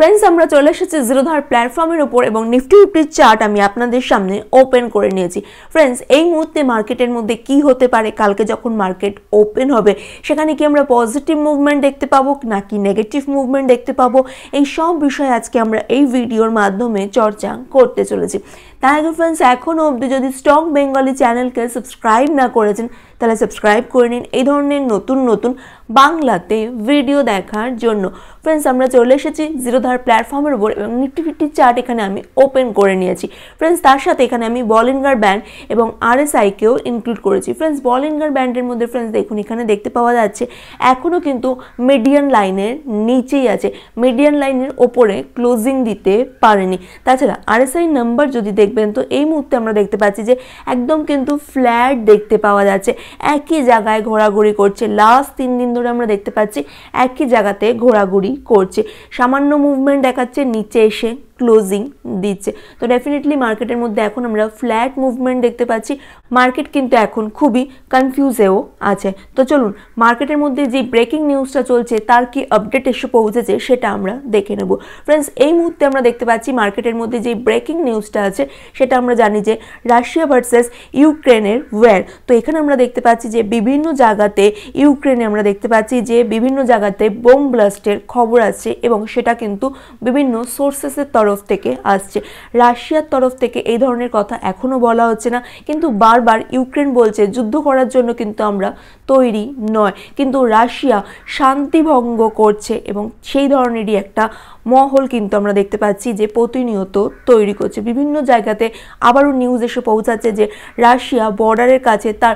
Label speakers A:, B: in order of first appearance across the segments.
A: friends আমরা চলে এসেছি জিরোধার প্ল্যাটফর্মের উপর এবং নিফটি ফিফটির চার্ট আমি আপনাদের সামনে ওপেন করে নিয়েছি ফ্রেন্ডস এই মুহূর্তে মার্কেটের মধ্যে কি হতে পারে কালকে যখন মার্কেট ওপেন হবে সেখানে কি আমরা পজিটিভ মুভমেন্ট দেখতে পাবো নাকি নেগেটিভ মুভমেন্ট দেখতে পাবো এই সব বিষয়ে আজকে আমরা এই ভিডিওর মাধ্যমে চর্চা করতে চলেছি তাহলে তো ফ্রেন্ডস এখনও অবধি যদি স্টক বেঙ্গলি চ্যানেলকে সাবস্ক্রাইব না করেছেন তাহলে সাবস্ক্রাইব করে নিন এই ধরনের নতুন নতুন বাংলাতে ভিডিও দেখার জন্য ফ্রেন্ডস আমরা চলে এসেছি জিরোধার প্ল্যাটফর্মের উপর এবং নিফটি ফিফটি চার্ট এখানে আমি ওপেন করে নিয়েছি ফ্রেন্ডস তার সাথে এখানে আমি বলিনগার ব্যান্ড এবং আরএসআইকেও ইনক্লুড করেছি ফ্রেন্ডস বলিনগার ব্যান্ডের মধ্যে ফ্রেন্ডস দেখুন এখানে দেখতে পাওয়া যাচ্ছে এখনও কিন্তু মিডিয়ান লাইনের নিচেই আছে মিডিয়ান লাইনের ওপরে ক্লোজিং দিতে পারেনি তাছাড়া আরএসআই নাম্বার যদি দেখ দেখবেন তো এই মুহূর্তে আমরা দেখতে পাচ্ছি যে একদম কিন্তু ফ্ল্যাট দেখতে পাওয়া যাচ্ছে একই জায়গায় ঘোরাঘুরি করছে লাস্ট তিন দিন ধরে আমরা দেখতে পাচ্ছি একই জায়গাতে ঘোরাঘুরি করছে সামান্য মুভমেন্ট দেখাচ্ছে নিচে এসে ক্লোজিং দিচ্ছে তো ডেফিনেটলি মার্কেটের মধ্যে এখন আমরা ফ্ল্যাট মুভমেন্ট দেখতে পাচ্ছি মার্কেট কিন্তু এখন খুবই কনফিউজেও আছে তো চলুন মার্কেটের মধ্যে যে ব্রেকিং নিউজটা চলছে তার কি আপডেট এসে পৌঁছেছে সেটা আমরা দেখে নেব ফ্রেন্ডস এই মুহূর্তে আমরা দেখতে পাচ্ছি মার্কেটের মধ্যে যে ব্রেকিং নিউজটা আছে সেটা আমরা জানি যে রাশিয়া ভার্সেস ইউক্রেনের ওয়ার তো এখানে আমরা দেখতে পাচ্ছি যে বিভিন্ন জায়গাতে ইউক্রেনে আমরা দেখতে পাচ্ছি যে বিভিন্ন জায়গাতে বোম ব্লাস্টের খবর আছে এবং সেটা কিন্তু বিভিন্ন সোর্সেসের তরফ তরফ থেকে আসছে রাশিয়ার তরফ থেকে এই ধরনের কথা এখনও বলা হচ্ছে না কিন্তু বারবার ইউক্রেন বলছে যুদ্ধ করার জন্য কিন্তু আমরা তৈরি নয় কিন্তু রাশিয়া শান্তিভঙ্গ করছে এবং সেই ধরনেরই একটা মহল কিন্তু আমরা দেখতে পাচ্ছি যে প্রতিনিয়ত তৈরি করছে বিভিন্ন জায়গাতে আবারও নিউজ এসে পৌঁছাচ্ছে যে রাশিয়া বর্ডারের কাছে তার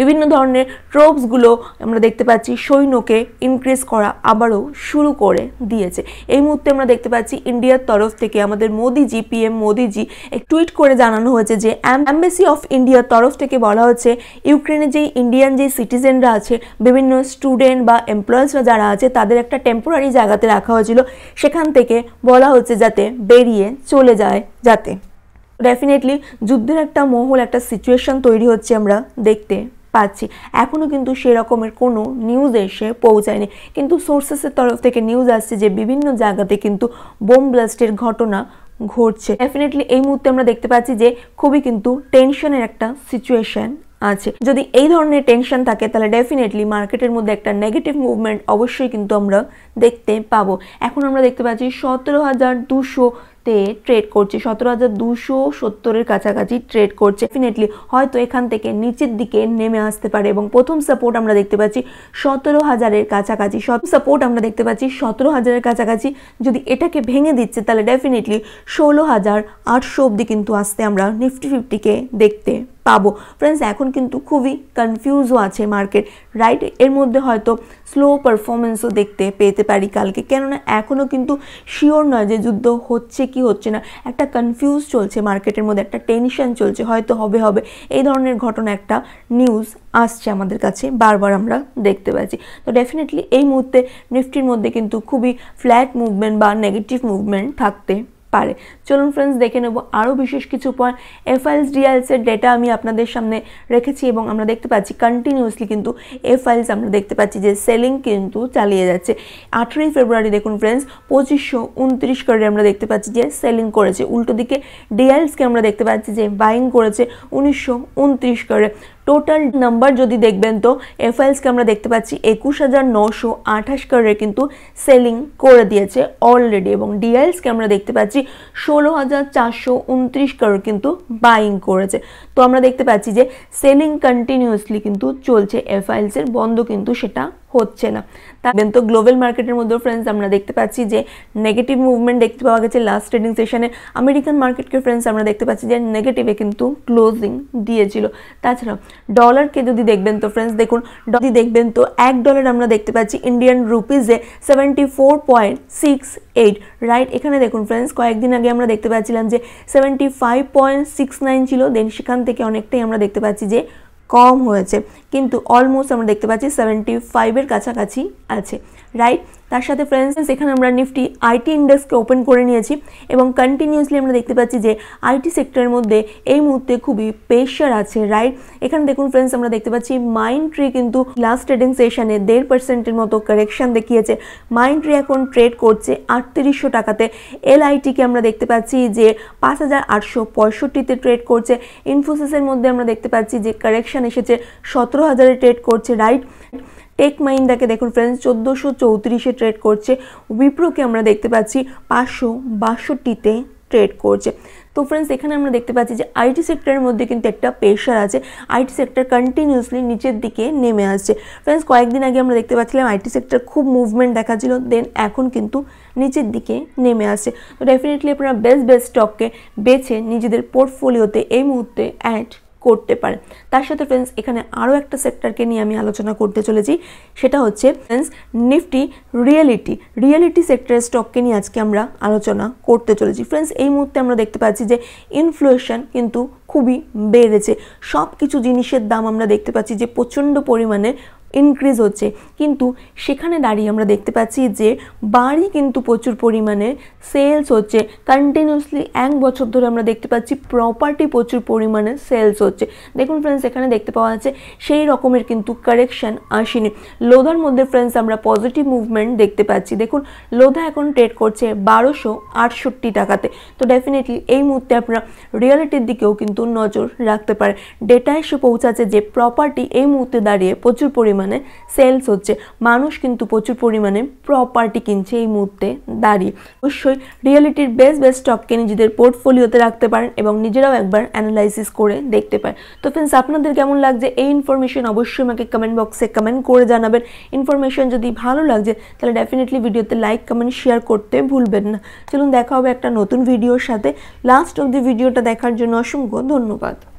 A: বিভিন্ন ধরনের ট্রোপসগুলো আমরা দেখতে পাচ্ছি সৈন্যকে ইনক্রিজ করা আবারও শুরু করে দিয়েছে এই মুহূর্তে আমরা দেখতে পাচ্ছি ইন্ডিয়ার তরফ থেকে থেকে আমাদের মোদিজি পিএম মোদিজি এক টুইট করে জানানো হয়েছে যে অ্যাম্বাসি অফ ইন্ডিয়ার তরফ থেকে বলা হচ্ছে ইউক্রেনে যে ইন্ডিয়ান যে সিটিজেনরা আছে বিভিন্ন স্টুডেন্ট বা এমপ্লয়েজরা যারা আছে তাদের একটা টেম্পোরারি জায়গাতে রাখা হয়েছিল সেখান থেকে বলা হচ্ছে যাতে বেরিয়ে চলে যায় যাতে ডেফিনেটলি যুদ্ধের একটা মহল একটা সিচুয়েশন তৈরি হচ্ছে আমরা দেখতে পাচ্ছি এখনও কিন্তু সেরকমের কোনো নিউজ এসে পৌঁছায়নি কিন্তু সোর্সেসের তরফ থেকে নিউজ আসছে যে বিভিন্ন জায়গাতে কিন্তু বোম ব্লাস্টের ঘটনা ঘটছে ডেফিনেটলি এই মুহূর্তে আমরা দেখতে পাচ্ছি যে খুবই কিন্তু টেনশনের একটা সিচুয়েশন আছে যদি এই ধরনের টেনশন থাকে তাহলে ডেফিনেটলি মার্কেটের মধ্যে একটা নেগেটিভ মুভমেন্ট অবশ্যই কিন্তু আমরা দেখতে পাবো এখন আমরা দেখতে পাচ্ছি সতেরো হাজার দুশো তে ট্রেড করছে সতেরো হাজার দুশো সত্তরের কাছাকাছি ট্রেড করছে ডেফিনেটলি হয়তো এখান থেকে নিচের দিকে নেমে আসতে পারে এবং প্রথম সাপোর্ট আমরা দেখতে পাচ্ছি সতেরো হাজারের কাছাকাছি সাপোর্ট আমরা দেখতে পাচ্ছি সতেরো হাজারের কাছাকাছি যদি এটাকে ভেঙে দিচ্ছে তাহলে ডেফিনেটলি ষোলো হাজার আটশো অবধি কিন্তু আসতে আমরা নিফটি ফিফটিকে দেখতে পাবো ফ্রেন্ডস এখন কিন্তু খুবই কনফিউজও আছে মার্কেট রাইট এর মধ্যে হয়তো স্লো পারফরমেন্সও দেখতে পেতে পারি কালকে কেননা এখনও কিন্তু শিওর নয় যে যুদ্ধ হচ্ছে কি হচ্ছে না একটা কনফিউজ চলছে মার্কেটের মধ্যে একটা টেনশন চলছে হয়তো হবে হবে এই ধরনের ঘটনা একটা নিউজ আসছে আমাদের কাছে বারবার আমরা দেখতে পাচ্ছি তো ডেফিনেটলি এই মুহূর্তে নিফটির মধ্যে কিন্তু খুবই ফ্ল্যাট মুভমেন্ট বা নেগেটিভ মুভমেন্ট থাকতে পারে চলুন ফ্রেন্ডস দেখে নেব আরও বিশেষ কিছু পয়েন্ট এফআইএলস ডিআইএলসের ডেটা আমি আপনাদের সামনে রেখেছি এবং আমরা দেখতে পাচ্ছি কন্টিনিউসলি কিন্তু এফআইএলস আমরা দেখতে পাচ্ছি যে সেলিং কিন্তু চালিয়ে যাচ্ছে আঠেরোই ফেব্রুয়ারি দেখুন ফ্রেন্ডস পঁচিশশো উনত্রিশ করে আমরা দেখতে পাচ্ছি যে সেলিং করেছে উল্টো দিকে ডিআইএলসকে আমরা দেখতে পাচ্ছি যে বাইং করেছে উনিশশো উনত্রিশ করে টোটাল নাম্বার যদি দেখবেন তো এফআইএলসকে আমরা দেখতে পাচ্ছি একুশ হাজার নশো আঠাশ কারে কিন্তু সেলিং করে দিয়েছে অলরেডি এবং ডিআইএলসকে আমরা দেখতে পাচ্ছি ষোলো হাজার চারশো উনত্রিশ কারোর কিন্তু বাইং করেছে তো আমরা দেখতে পাচ্ছি যে সেলিং কন্টিনিউয়াসলি কিন্তু চলছে এফআইএলসের বন্ধ কিন্তু সেটা হচ্ছে না দেন তো গ্লোবাল মার্কেটের মধ্যেও ফ্রেন্ডস আমরা দেখতে পাচ্ছি যে নেগেটিভ মুভমেন্ট দেখতে পাওয়া গেছে লাস্ট ট্রেডিং সেশনে আমেরিকান মার্কেটকে ফ্রেন্ডস আমরা দেখতে পাচ্ছি যে নেগেটিভে কিন্তু ক্লোজিং দিয়েছিল তাছাড়া ডলারকে যদি দেখবেন তো ফ্রেন্ডস দেখুন যদি দেখবেন তো এক ডলার আমরা দেখতে পাচ্ছি ইন্ডিয়ান রুপিজে seventy four point six eight right এখানে দেখুন ফ্রেন্ডস কয়েকদিন আগে আমরা দেখতে পাচ্ছিলাম যে seventy five point six nine ছিল দেন সেখান থেকে অনেকটাই আমরা দেখতে পাচ্ছি যে কম হয়েছে কিন্তু অলমোস্ট আমরা দেখতে পাচ্ছি সেভেন্টি ফাইভের কাছাকাছি আছে রাইট তার সাথে ফ্রেন্ডস এখানে আমরা নিফটি আইটি ইন্ডেক্সকে ওপেন করে নিয়েছি এবং কন্টিনিউসলি আমরা দেখতে পাচ্ছি যে আইটি সেক্টরের মধ্যে এই মুহূর্তে খুবই প্রেশার আছে রাইট এখানে দেখুন ফ্রেন্ডস আমরা দেখতে পাচ্ছি মাইন্ড ট্রি কিন্তু লাস্ট ট্রেডিং সেশনে দেড় পার্সেন্টের মতো কারেকশান দেখিয়েছে মাইন্ড ট্রি এখন ট্রেড করছে আটত্রিশশো টাকাতে এলআইটিকে আমরা দেখতে পাচ্ছি যে পাঁচ হাজার আটশো পঁয়ষট্টিতে ট্রেড করছে ইনফোসিসের মধ্যে আমরা দেখতে পাচ্ছি যে কারেকশান এসেছে সতেরো হাজারে ট্রেড করছে রাইট টেক মাইন্দাকে দেখুন ফ্রেন্ডস চোদ্দোশো চৌত্রিশে ট্রেড করছে উইপ্রোকে আমরা দেখতে পাচ্ছি পাঁচশো বাষট্টিতে ট্রেড করছে তো ফ্রেন্ডস এখানে আমরা দেখতে পাচ্ছি যে আইটি সেক্টরের মধ্যে কিন্তু একটা প্রেশার আছে আইটি সেক্টর কন্টিনিউসলি নিচের দিকে নেমে আসছে ফ্রেন্ডস কয়েকদিন আগে আমরা দেখতে পাচ্ছিলাম আইটি সেক্টর খুব মুভমেন্ট দেখাচ্ছিল দেন এখন কিন্তু নিচের দিকে নেমে আসছে তো ডেফিনেটলি আপনারা বেস্ট বেস্ট স্টককে বেছে নিজেদের পোর্টফোলিওতে এই মুহূর্তে অ্যাড করতে পারে তার সাথে ফ্রেন্ডস এখানে আরও একটা সেক্টরকে নিয়ে আমি আলোচনা করতে চলেছি সেটা হচ্ছে ফ্রেন্ডস নিফটি রিয়েলিটি রিয়েলিটি সেক্টরের স্টককে নিয়ে আজকে আমরা আলোচনা করতে চলেছি ফ্রেন্ডস এই মুহূর্তে আমরা দেখতে পাচ্ছি যে ইনফ্লুয়েশন কিন্তু খুবই বেড়েছে সব কিছু জিনিসের দাম আমরা দেখতে পাচ্ছি যে প্রচণ্ড পরিমাণে ইনক্রিজ হচ্ছে কিন্তু সেখানে দাঁড়িয়ে আমরা দেখতে পাচ্ছি যে বাড়ি কিন্তু প্রচুর পরিমাণে সেলস হচ্ছে কন্টিনিউসলি এক বছর ধরে আমরা দেখতে পাচ্ছি প্রপার্টি প্রচুর পরিমাণে সেলস হচ্ছে দেখুন ফ্রেন্ডস এখানে দেখতে পাওয়া যাচ্ছে সেই রকমের কিন্তু কারেকশান আসেনি লোধার মধ্যে ফ্রেন্ডস আমরা পজিটিভ মুভমেন্ট দেখতে পাচ্ছি দেখুন লোধা এখন ট্রেড করছে বারোশো আটষট্টি টাকাতে তো ডেফিনেটলি এই মুহূর্তে আপনারা রিয়েলিটির দিকেও কিন্তু নজর রাখতে পারে ডেটা এসে পৌঁছাচ্ছে যে প্রপার্টি এই মুহূর্তে দাঁড়িয়ে প্রচুর পরিমাণে পরিমাণে সেলস হচ্ছে মানুষ কিন্তু প্রচুর পরিমাণে প্রপার্টি কিনছে এই মুহূর্তে দাঁড়িয়ে অবশ্যই রিয়েলিটির বেস্ট বেস্ট স্টককে নিজেদের পোর্টফোলিওতে রাখতে পারেন এবং নিজেরাও একবার অ্যানালাইসিস করে দেখতে পারেন তো ফ্রেন্ডস আপনাদের কেমন লাগছে এই ইনফরমেশন অবশ্যই আমাকে কমেন্ট বক্সে কমেন্ট করে জানাবেন ইনফরমেশন যদি ভালো লাগছে তাহলে ডেফিনেটলি ভিডিওতে লাইক কমেন্ট শেয়ার করতে ভুলবেন না চলুন দেখা হবে একটা নতুন ভিডিওর সাথে লাস্ট অব দি ভিডিওটা দেখার জন্য অসংখ্য ধন্যবাদ